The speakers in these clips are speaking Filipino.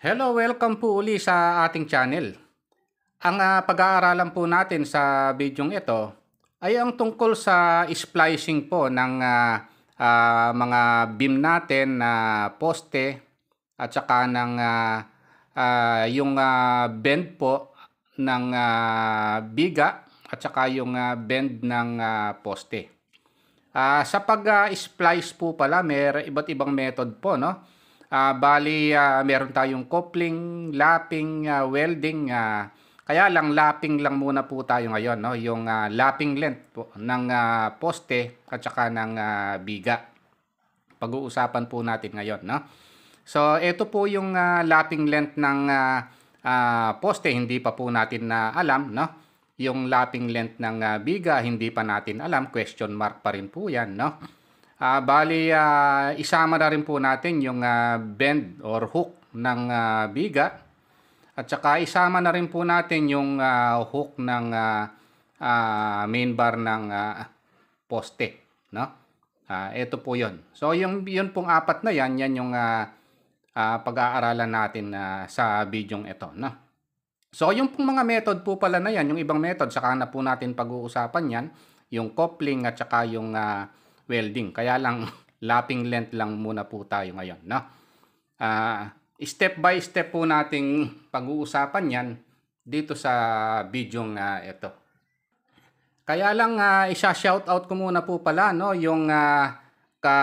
Hello, welcome po uli sa ating channel. Ang uh, pag-aaralan po natin sa bidyong ito ay ang tungkol sa splicing po ng uh, uh, mga beam natin na uh, poste at saka ng uh, uh, yung uh, bend po ng uh, biga at saka yung uh, bend ng uh, poste. Uh, sa pag-splice uh, po pala, may iba't ibang method po, no? Uh, bali, uh, meron tayong coupling, lapping, uh, ah, welding. Uh, kaya lang lapping lang muna po tayo ngayon. No? Yung uh, lapping length po, ng uh, poste at saka ng uh, biga. Pag-uusapan po natin ngayon. No? So, ito po yung uh, lapping length ng uh, uh, poste. Hindi pa po natin na alam. No? Yung lapping length ng uh, biga, hindi pa natin alam. Question mark pa rin po yan. No? Uh, bali, uh, isama na rin po natin yung uh, bend or hook ng uh, biga. At saka isama na rin po natin yung uh, hook ng uh, uh, main bar ng uh, poste. No? Uh, ito po yon So, yung, yun pong apat na yan, yan yung uh, uh, pag-aaralan natin uh, sa videong ito. No? So, yung pong mga method po pala na yan, yung ibang method, saka na po natin pag-uusapan yan, yung coupling at saka yung... Uh, welding. Kaya lang, lapping length lang muna po tayo ngayon. No? Uh, step by step po nating pag-uusapan yan dito sa video nga uh, ito. Kaya lang uh, isa-shoutout ko muna po pala no, yung uh, ka,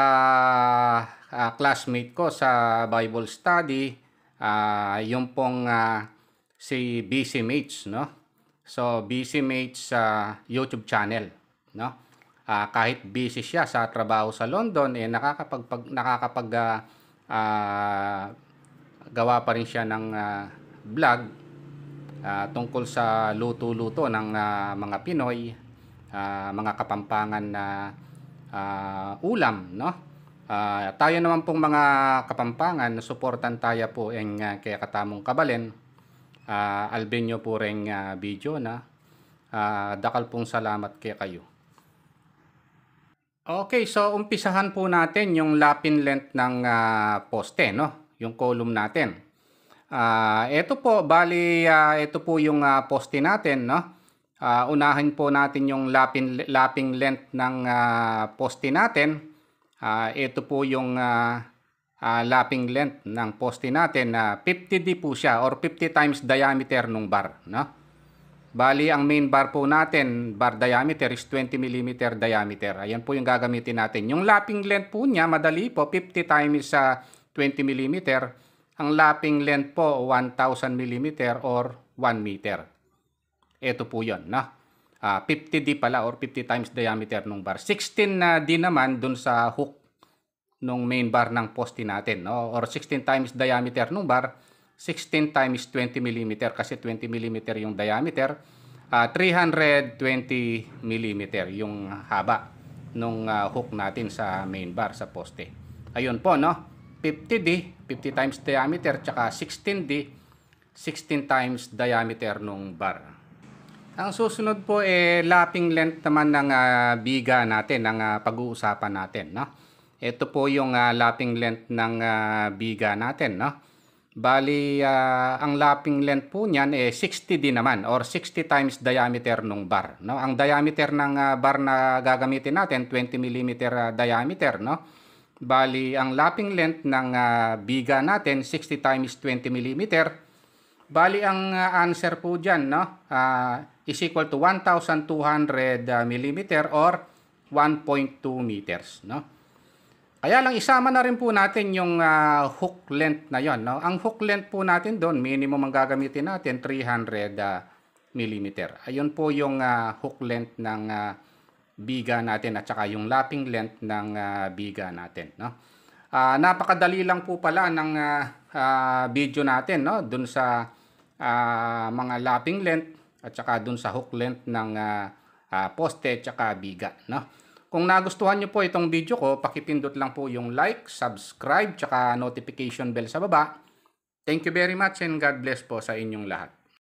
uh, classmate ko sa Bible study, uh, yung pong uh, si BC Mates, no? So BC Mates uh, YouTube channel, no? uh, kahit busy siya sa trabaho sa London eh nakakapag pag, nakakapag uh, uh, ah, gawa pa rin siya ng uh, vlog uh, tungkol sa luto-luto ng uh, mga Pinoy, uh, mga kapampangan na uh, ulam, no? Uh, tayo naman pong mga kapampangan, suportan tayo po ang uh, kay Katamong Kabalen. Uh, Albenyo po ring uh, video na uh, dakal pong salamat kay kayo. Okay, so umpisahan po natin yung lapin length ng uh, poste, no? Yung column natin. Uh, ah, ito po, bali, uh, ah, ito po yung uh, poste natin, no? Uh, unahin po natin yung lapin, lapping length ng uh, poste natin. Uh, ito po yung uh, uh, lapping length ng poste natin. Uh, 50D po siya or 50 times diameter ng bar, no? Bali, ang main bar po natin, bar diameter is 20 mm diameter. Ayan po yung gagamitin natin. Yung lapping length po niya, madali po, 50 times sa uh, 20 mm. Ang lapping length po, 1,000 mm or 1 meter. Ito po yun. No? Uh, ah, 50D pala or 50 times diameter ng bar. 16 na uh, D naman dun sa hook nung main bar ng poste natin. No? Or 16 times diameter ng bar 16 times 20 mm kasi 20 mm yung diameter. Uh, 320 mm yung haba nung uh, hook natin sa main bar, sa poste. Ayun po, no? 50D, 50 times diameter, tsaka 16D, 16 times diameter nung bar. Ang susunod po eh lapping length naman ng uh, biga natin, ng uh, pag-uusapan natin, no? Ito po yung uh, lapping length ng uh, biga natin, no? Bali, uh, ang lapping length po niyan eh 60 din naman or 60 times diameter ng bar. No? Ang diameter ng uh, bar na gagamitin natin, 20 mm uh, diameter. No? Bali, ang lapping length ng uh, biga natin, 60 times 20 mm. Bali, ang uh, answer po dyan no? Uh, is equal to 1,200 mm or 1.2 meters. No? Kaya lang isama na rin po natin yung uh, hook length na yon. No? Ang hook length po natin doon, minimum ang gagamitin natin, 300 uh, mm. Ayun po yung uh, hook length ng uh, biga natin at saka yung lapping length ng uh, biga natin. No? Uh, napakadali lang po pala ng uh, uh, video natin no? doon sa uh, mga lapping length at saka doon sa hook length ng uh, uh, poste at saka biga. No? Kung nagustuhan nyo po itong video ko, pakipindot lang po yung like, subscribe, tsaka notification bell sa baba. Thank you very much and God bless po sa inyong lahat.